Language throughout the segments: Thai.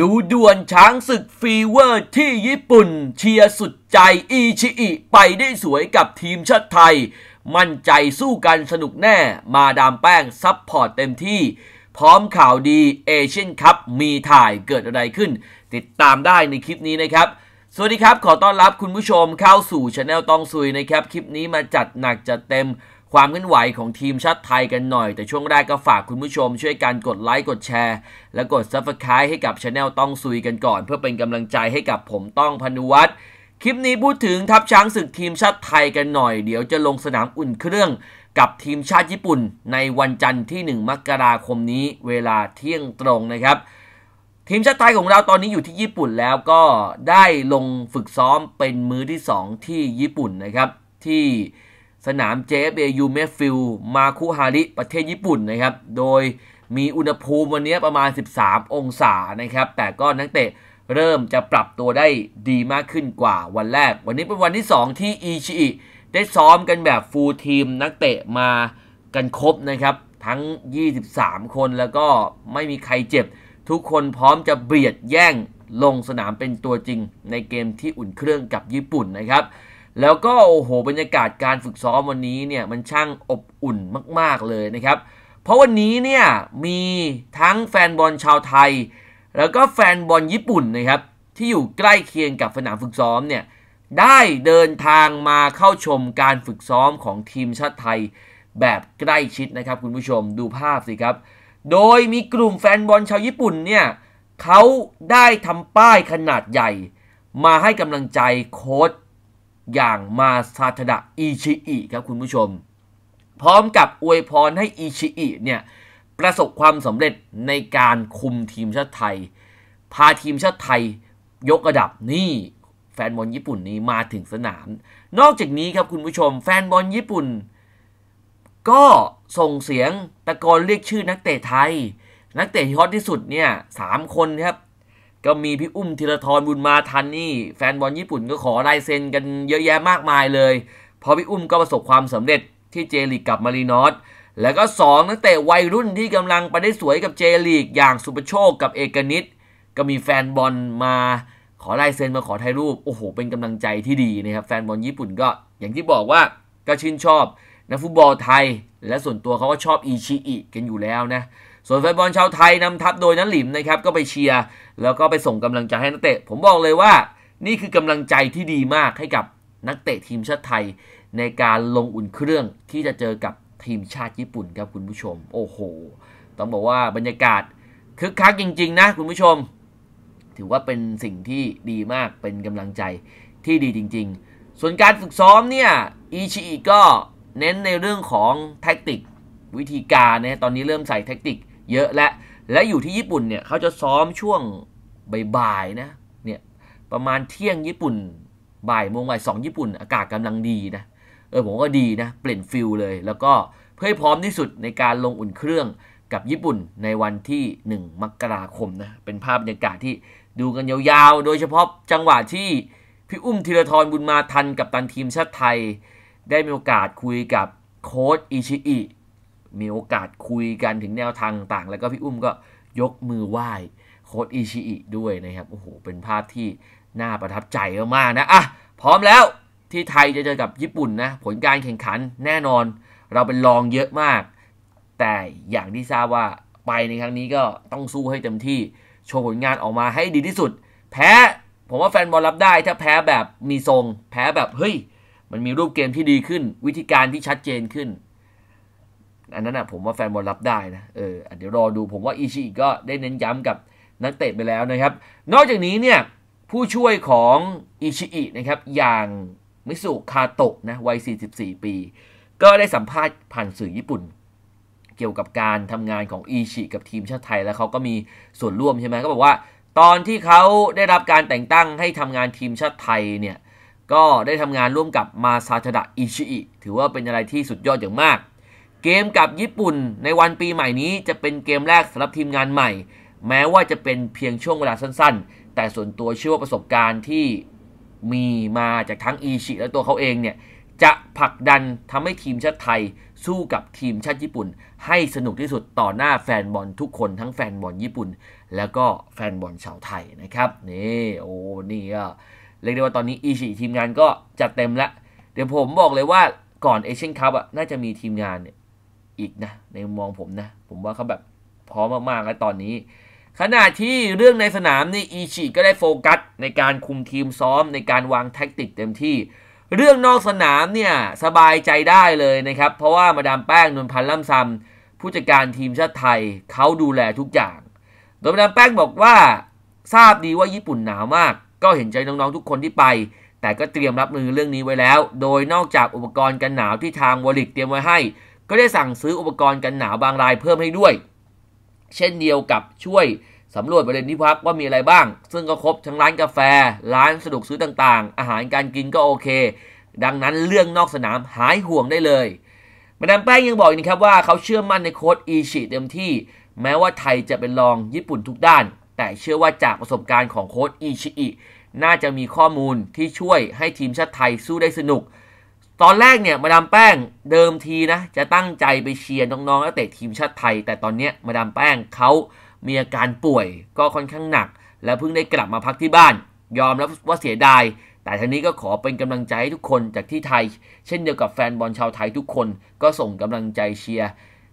ดูด่วนช้างศึกฟีเวอร์ที่ญี่ปุ่น เชียร์สุดใจอีชิอิไปได้สวยกับทีมชาติไทย มั่นใจสู้กันสนุกแน่ มาดามแป้ง ซับพอร์ตเต็มที่ พร้อมข่าวดีเอเชียนคัพมีถ่ายเกิดอะไรขึ้น ติดตามได้ในคลิปนี้นะครับ สวัสดีครับ ขอต้อนรับคุณผู้ชมเข้าสู่ช anel ตองซุยนะครับ คลิปนี้มาจัดหนักจัดเต็มความเคลื่อนไหวของทีมชาติไทยกันหน่อยแต่ช่วงแรกก็ฝากคุณผู้ชมช่วยกันกดไลค์กดแชร์ และกดซับสไครต์ให้กับช anel ต้องซุยกันก่อน เพื่อเป็นกำลังใจให้กับผมต้องพนุวัฒน์คลิปนี้พูดถึงทัพช้างศึกทีมชาติไทยกันหน่อย เดี๋ยวจะลงสนามอุ่นเครื่อง กับทีมชาติญี่ปุ่นในวันจันทร์ที่ 1 มกราคมนี้เวลาเที่ยงตรงนะครับ ทีมชาติไทยของเราตอนนี้อยู่ที่ญี่ปุ่นแล้วก็ได้ลงฝึกซ้อมเป็นมื้อที่2ที่ญี่ปุ่นนะครับที่สนาม j f a u m e f i e l d มาคุฮาริประเทศญี่ปุ่นนะครับ โดยมีอุณหภูมิวันนี้ประมาณ 13 องศานะครับ แต่ก็นักเตะเริ่มจะปรับตัวได้ดีมากขึ้นกว่าวันแรก วันนี้เป็นวันที่ 2 ที่อีชิอิได้ซ้อมกันแบบฟูลทีมนักเตะมากันครบนะครับ ทั้ง 23 คนแล้วก็ไม่มีใครเจ็บ ทุกคนพร้อมจะเบียดแย่งลงสนามเป็นตัวจริงในเกมที่อุ่นเครื่องกับญี่ปุ่นนะครับแล้วก็โอ้โหบรรยากาศการฝึกซ้อมวันนี้เนี่ยมันช่างอบอุ่นมากๆเลยนะครับเพราะวันนี้เนี่ยมีทั้งแฟนบอลชาวไทย แล้วก็แฟนบอลญี่ปุ่นนะครับที่อยู่ใกล้เคียงกับสนามฝึกซ้อมเนี่ยได้เดินทางมาเข้าชมการฝึกซ้อมของทีมชาติไทยแบบใกล้ชิดนะครับคุณผู้ชมดูภาพสิครับ โดยมีกลุ่มแฟนบอลชาวญี่ปุ่นเนี่ยเขาได้ทำป้ายขนาดใหญ่ มาให้กำลังใจโค้ชอย่างมาซาทดะอิชิอิครับคุณผู้ชม พร้อมกับอวยพรให้อิชิอิเนี่ยประสบความสำเร็จในการคุมทีมชาติไทย พาทีมชาติไทย ยกระดับนี่ แฟนบอลญี่ปุ่นนี้มาถึงสนามนอกจากนี้ครับคุณผู้ชมแฟนบอลญี่ปุ่นก็ส่งเสียงตะโกนเรียกชื่อนักเตะไทย นักเตะฮอตที่สุดเนี่ยสามคนครับก็มีพี่อุ้มธีรทรบุญมาทันนี่แฟนบอลญี่ปุ่นก็ขอลายเซ็นกันเยอะแยะมากมายเลย พอพี่อุ้มก็ประสบความสำเร็จที่เจลีกกับมารีนอสแล้วก็2นักเตะวัยรุ่นที่กำลังไปได้สวยกับเจลีก อย่างสุปโชค กับเอกนิตก็มีแฟนบอลมาขอลายเซ็นมาขอถ่ายรูปโอ้โหเป็นกำลังใจที่ดีนะครับแฟนบอลญี่ปุ่นก็อย่างที่บอกว่าก็ชื่นชอบนักฟุตบอลไทย และส่วนตัวเขาก็ชอบอีชิอิกันอยู่แล้วนะส่วนแฟนบอลชาวไทย นำทัพโดยนั้นหลิมนะครับ ก็ไปเชียร์แล้วก็ไปส่งกำลังใจให้นักเตะ ผมบอกเลยว่า นี่คือกำลังใจที่ดีมากให้กับนักเตะทีมชาติไทย ในการลงอุ่นเครื่องที่จะเจอกับทีมชาติญี่ปุ่นครับคุณผู้ชม โอ้โห ต้องบอกว่าบรรยากาศคึกคักจริง ๆ นะ คุณผู้ชม ถือว่าเป็นสิ่งที่ดีมากเป็นกำลังใจที่ดีจริง ๆ ส่วนการฝึกซ้อมเนี่ยอิชิก็เน้นในเรื่องของแท็กติกวิธีการนะตอนนี้เริ่มใส่แท็กติกเยอะและและอยู่ที่ญี่ปุ่นเนี่ยเขาจะซ้อมช่วงบ่ายๆนะเนี่ยประมาณเที่ยงญี่ปุ่นบ่ายโมงบ่ายสองญี่ปุ่นอากาศกำลังดีนะเออผมก็ดีนะเปลี่ยนฟิลเลย แล้วก็เพื่อพร้อมที่สุดในการลงอุ่นเครื่องกับญี่ปุ่นในวันที่ 1 มกราคมนะเป็นภาพบรรยากาศที่ดูกันยาวๆโดยเฉพาะจังหวะที่พี่อุ้มธีรทรบุญมาทัน กับตันทีมชาติไทยได้มีโอกาสคุยกับโค้ชอิชิอิมีโอกาสคุยกันถึงแนวทางต่าง แล้วก็พี่อุ้มก็ยกมือไหว้ โค้ดอิชิอิด้วยนะครับ โอ้โห เป็นภาพที่น่าประทับใจมากนะอ่ะพร้อมแล้วที่ไทยจะเจอกับญี่ปุ่นนะ ผลการแข่งขันแน่นอน เราเป็นรองเยอะมาก แต่อย่างที่ทราบว่าไปในครั้งนี้ก็ต้องสู้ให้เต็มที่โชว์ผลงานออกมาให้ดีที่สุด แพ้ผมว่าแฟนบอลรับได้ถ้าแพ้แบบมีทรงแพ้แบบเฮ้ยมันมีรูปเกมที่ดีขึ้น วิธีการที่ชัดเจนขึ้นอันนั้นอ่ะผมว่าแฟนบอลรับได้นะ เออ เดี๋ยวรอดูผมว่าอิชิก็ได้เน้นย้ำกับนักเตะไปแล้วนะครับ นอกจากนี้เนี่ยผู้ช่วยของอิชิอินะครับ อย่างมิสุคาโตะนะวัย 44 ปี ก็ได้สัมภาษณ์ผ่านสื่อญี่ปุ่น เกี่ยวกับการทำงานของอิชิกับทีมชาติไทย แล้วเขาก็มีส่วนร่วมใช่ไหมก็บอกว่าตอนที่เขาได้รับการแต่งตั้งให้ทำงานทีมชาติไทยเนี่ยก็ได้ทำงานร่วมกับมาซาทดะอิชิอิถือว่าเป็นอะไรที่สุดยอดอย่างมากเกมกับญี่ปุ่นในวันปีใหม่นี้จะเป็นเกมแรกสำหรับทีมงานใหม่ แม้ว่าจะเป็นเพียงช่วงเวลาสั้นๆ แต่ส่วนตัวเชื่อว่าประสบการณ์ที่มีมาจากทั้งอีชิและตัวเขาเองเนี่ย จะผลักดันทำให้ทีมชาติไทยสู้กับทีมชาติญี่ปุ่น ให้สนุกที่สุดต่อหน้าแฟนบอลทุกคนทั้งแฟนบอลญี่ปุ่น แล้วก็แฟนบอลชาวไทยนะครับนี่โอ้นี่่ะเรียกได้ว่าตอนนี้อีชิทีมงานก็จัดเต็มแล้วเดี๋ยวผมบอกเลยว่าก่อนเอเชียนคัพอ่ะน่าจะมีทีมงานเนี่ยอีกนะในมองผมนะผมว่าเขาแบบ พร้อมมากๆแล้วตอนนี้ ขณะที่เรื่องในสนามนี่อีชิก็ได้โฟกัสในการคุมทีมซ้อมในการวางแท็กติกเต็มที่ เรื่องนอกสนามเนี่ยสบายใจได้เลยนะครับ เพราะว่ามาดามแป้งนนพันธ์ล่ำซำผู้จัดการทีมชาติไทยเขาดูแลทุกอย่าง โดยมาดามแป้งบอกว่าทราบดีว่าญี่ปุ่นหนาวมากก็เห็นใจน้องๆทุกคนที่ไป แต่ก็เตรียมรับมือเรื่องนี้ไว้แล้ว โดยนอกจากอุปกรณ์กันหนาวที่ทางวอลิกเตรียมไว้ให้ก็ได้สั่งซื้ออุปกรณ์กันหนาวบางรายเพิ่มให้ด้วย เช่นเดียวกับช่วย สำรวจประเด็นที่พักว่ามีอะไรบ้าง ซึ่งก็ครบทั้งร้านกาแฟ ร้านสะดวกซื้อต่างๆ อาหารการกินก็โอเค ดังนั้นเรื่องนอกสนามหายห่วงได้เลย มาดามแป้งยังบอกอีกนะครับว่า เขาเชื่อมั่นในโค้ดอีชิเต็มที่ แม้ว่าไทยจะเป็นรองญี่ปุ่นทุกด้าน แต่เชื่อว่าจากประสบการณ์ของโค้ดอีชิอิน่าจะมีข้อมูลที่ช่วยให้ทีมชาติไทยสู้ได้สนุกตอนแรกเนี่ยมาดามแป้งเดิมทีนะจะตั้งใจไปเชียร์น้องๆนักเตะทีมชาติไทย แต่ตอนนี้ มาดามแป้งเขามีอาการป่วยก็ค่อนข้างหนัก และเพิ่งได้กลับมาพักที่บ้าน ยอมรับว่าเสียดาย แต่ทีนี้ก็ขอเป็นกำลังใจให้ทุกคนจากที่ไทย เช่นเดียวกับแฟนบอลชาวไทยทุกคน ก็ส่งกำลังใจเชียร์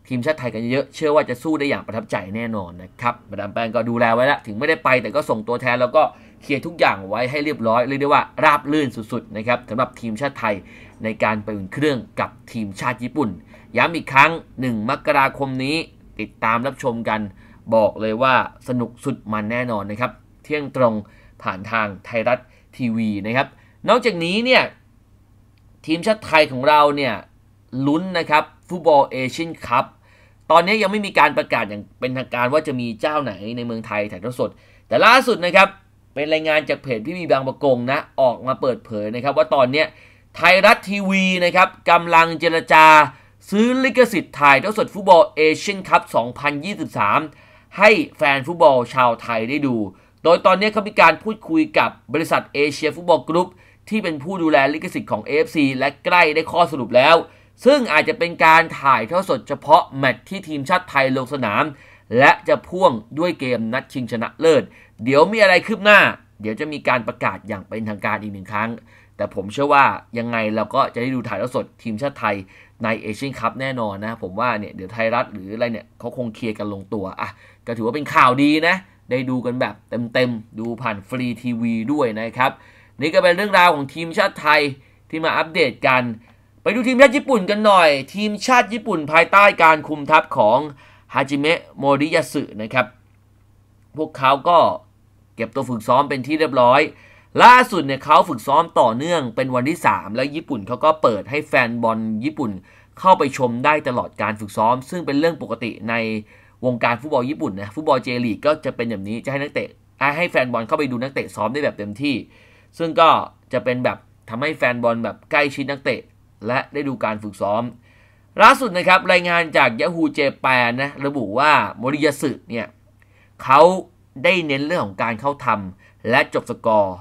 ทีมชาติไทยกันเยอะเชื่อว่าจะสู้ได้อย่างประทับใจแน่นอนนะครับมาดามแป้งก็ดูแลไว้แล้วถึงไม่ได้ไปแต่ก็ส่งตัวแทนแล้วก็เคลียร์ทุกอย่างไว้ให้เรียบร้อยเรียกได้ว่าราบลื่นสุดๆนะครับสำหรับทีมชาติไทยในการไปอุ่นเครื่องกับทีมชาติญี่ปุ่น ย้ำอีกครั้ง1มกราคมนี้ติดตามรับชมกัน บอกเลยว่าสนุกสุดมันแน่นอนนะครับ เที่ยงตรงผ่านทางไทยรัฐทีวีนะครับ นอกจากนี้เนี่ยทีมชาติไทยของเราเนี่ยลุ้นนะครับฟุตบอลเอเชียนคัพตอนนี้ยังไม่มีการประกาศอย่างเป็นทางการว่าจะมีเจ้าไหนในเมืองไทยถ่ายทอดสด แต่ล่าสุดนะครับเป็นรายงานจากเพจพี่บีบางประกงนะ ออกมาเปิดเผยนะครับ ว่าตอนนี้ไทยรัฐทีวีนะครับกำลังเจรจา ซื้อลิขสิทธิ์ถ่ายทอดสดฟุตบอลเอเชียนคัพ 2023 ให้แฟนฟุตบอลชาวไทยได้ดู โดยตอนนี้เขามีการพูดคุยกับบริษัทเอเชียฟุตบอลกรุ๊ปที่เป็นผู้ดูแลลิขสิทธิ์ของ AFC และใกล้ได้ข้อสรุปแล้ว ซึ่งอาจจะเป็นการถ่ายทอดสดเฉพาะแมตช์ที่ทีมชาติไทยลงสนาม และจะพ่วงด้วยเกมนัดชิงชนะเลิศเดี๋ยวมีอะไรคืบหน้า เดี๋ยวจะมีการประกาศอย่างเป็นทางการอีกหนึ่งครั้ง แต่ผมเชื่อว่ายังไงเราก็จะได้ดูถ่ายทอดสดทีมชาติไทยในเอเชียนคัพแน่นอนนะ ผมว่าเนี่ย เดี๋ยวไทยรัฐหรืออะไรเนี่ยเขาคงเคลียร์กันลงตัว อ่ะ ก็ถือว่าเป็นข่าวดีนะ ได้ดูกันแบบเต็มๆ ดูผ่านฟรีทีวีด้วยนะครับนี่ก็เป็นเรื่องราวของทีมชาติไทยที่มาอัปเดตกัน ไปดูทีมชาติญี่ปุ่นกันหน่อย ทีมชาติญี่ปุ่นภายใต้การคุมทัพของฮาจิเมะโมริยาสึนะครับพวกเขาก็เก็บตัวฝึกซ้อมเป็นที่เรียบร้อย ล่าสุดเนี่ยเขาฝึกซ้อมต่อเนื่องเป็นวันที่ 3 และญี่ปุ่นเขาก็เปิดให้แฟนบอลญี่ปุ่น เข้าไปชมได้ตลอดการฝึกซ้อม ซึ่งเป็นเรื่องปกติในวงการฟุตบอลญี่ปุ่นนะฟุตบอลเจลีกก็จะเป็นแบบนี้จะให้นักเตะ ให้แฟนบอลเข้าไปดูนักเตะซ้อมได้แบบเต็มที่ ซึ่งก็จะเป็นแบบทำให้แฟนบอลแบบใกล้ชิดนักเตะ และได้ดูการฝึกซ้อม ล่าสุดนะครับรายงานจากย a ฮูเจแปนนะระบุว่าโมริยาสึเนี่ยเขาได้เน้นเรื่องของการเข้าทำ และจบสกอร์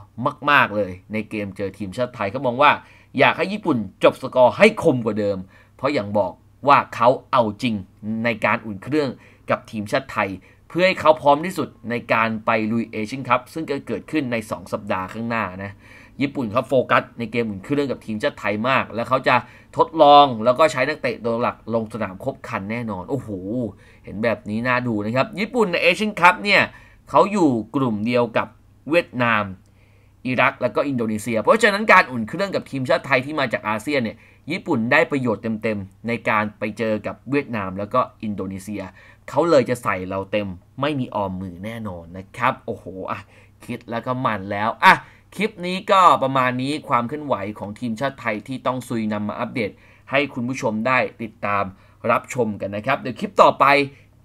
มาก ๆเลย ในเกมเจอทีมชาติไทยเขามองว่าอยากให้ญี่ปุ่นจบสกอร์ให้คมกว่าเดิม เพราะอย่างบอกว่าเขาเอาจริงในการอุ่นเครื่องกับทีมชาติไทย เพื่อให้เขาพร้อมที่สุดในการไปลุยเอเชียนคัพซึ่งจะเกิดขึ้นใน 2 สัปดาห์ข้างหน้านะญี่ปุ่นเขาโฟกัส ในเกมอุ่นเครื่องกับทีมชาติไทยมาก แล้วเขาจะทดลองแล้วก็ใช้นักเตะตัวหลักลงสนามครบคันแน่นอนโอ้โหเห็นแบบนี้น่าดูนะครับ ญี่ปุ่นในเอเชียนคัพเนี่ยเขาอยู่กลุ่มเดียวกับเวียดนาม อิรัก และก็อินโดนีเซีย เพราะฉะนั้นการอุ่นเครื่องกับทีมชาติไทยที่มาจากอาเซียนเนี่ย ญี่ปุ่นได้ประโยชน์เต็ม ๆ ในการไปเจอกับเวียดนาม แล้วก็อินโดนีเซีย เขาเลยจะใส่เราเต็มไม่มีออมมือแน่นอนนะครับ โอ้โหอ่ะคิดแล้วก็มันแล้วอ่ะคลิปนี้ก็ประมาณนี้ความเคลื่อนไหวของทีมชาติไทยที่ต้องซุยนำมาอัปเดต ให้คุณผู้ชมได้ติดตามรับชมกันนะครับ เดี๋ยวคลิปต่อไป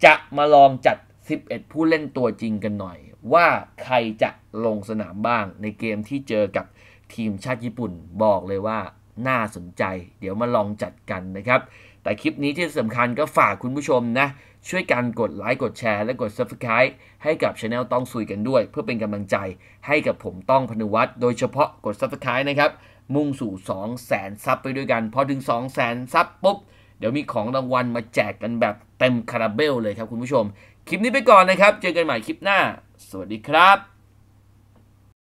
จะมาลองจัด11ผู้เล่นตัวจริงกันหน่อย ว่าใครจะลงสนามบ้างในเกมที่เจอกับทีมชาติญี่ปุ่น บอกเลยว่าน่าสนใจ เดี๋ยวมาลองจัดกันนะครับ แต่คลิปนี้ที่สำคัญก็ฝากคุณผู้ชมนะ ช่วยกันกดไลค์กดแชร์และกด Subscribe ให้กับช anel ต้องซุยกันด้วย เพื่อเป็นกำลังใจให้กับผมต้องพนุวัตรโดยเฉพาะกด Subscribe นะครับ มุ่งสู่ 2 0 0แสนซับไปด้วยกันพอถึง 2 0 0แสนซับปุ๊บเดี๋ยวมีของรางวัลมาแจกกันแบบเต็มคาราเบลเลยครับคุณผู้ชมคลิปนี้ไปก่อนนะครับ เจอกันใหม่คลิปหน้า สวัสดีครับ